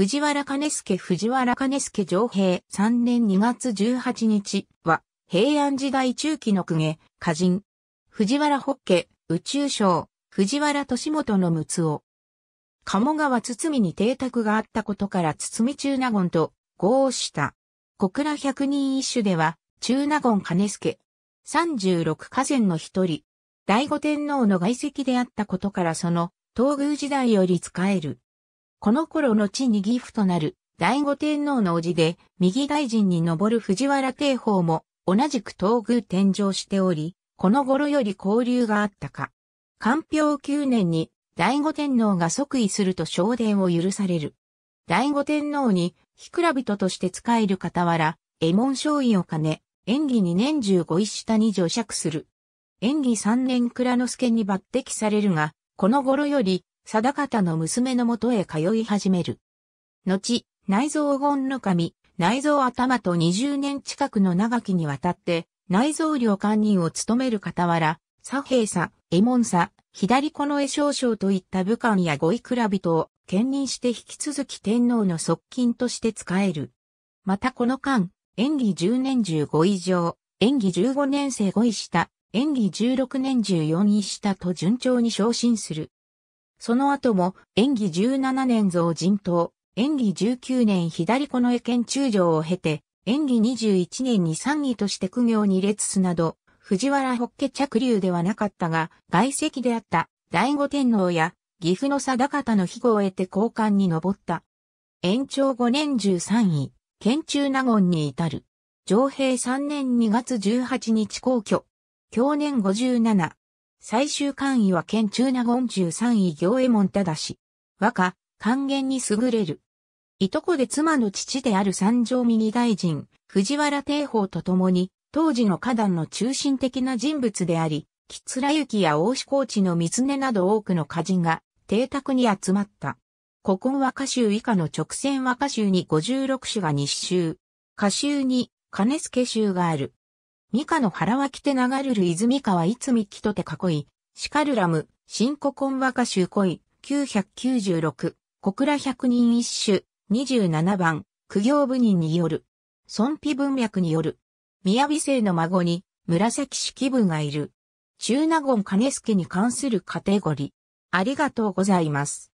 藤原兼助藤原兼助上平3年2月18日は平安時代中期の公家、歌人。藤原北家、宇宙省、藤原俊元の六つを。鴨川堤に邸宅があったことから堤中納言と合した。小倉百人一首では、中納言兼助。36河川の一人。醍醐天皇の外籍であったことからその、東宮時代より使える。この頃の地に義父となる醍醐天皇の叔父で右大臣に上る藤原帝法も同じく東宮天上しており、この頃より交流があったか。官票9年に醍醐天皇が即位すると昇殿を許される。醍醐天皇に、ひくら人として仕える傍ら、衛門少尉を兼ね、演技2年中ご一下に乗爵する。演技3年蔵之助に抜擢されるが、この頃より、定方の娘のもとへ通い始める。後、内蔵黄の神、内蔵頭と20年近くの長きにわたって、内蔵領官人を務める傍ら、左平佐、右門佐、左この絵少将といった武官や御幾ら人を兼任して引き続き天皇の側近として使える。またこの間、演技10年15以上、演技15年生5位下、演技16年14位下と順調に昇進する。その後も、演技17年増人頭、演技19年左この絵県中将を経て、演技21年に参議として苦行に列すなど、藤原北家着流ではなかったが、外籍であった醍醐天皇や岐阜の定方の庇護を得て交換に上った。延長5年13位、県中納言に至る。上平3年2月18日皇居。去年57、最終官位は県中納言13位行衛門忠氏。和歌、還元に優れる。いとこで妻の父である三条右大臣、藤原定法と共に、当時の花壇の中心的な人物であり、吉貫行や大志高知の三根など多くの歌人が、邸宅に集まった。古今和歌集以下の直線和歌集に56種が日集。歌集に、金助集がある。ミカの腹は来て流るる泉川いつみきとて囲い、シカルラム、新古今和歌集恋、996、小倉百人一首、27番、苦行部人による。孫妃文脈による。宮美生の孫に、紫式部がいる。中納言兼助に関するカテゴリー。ありがとうございます。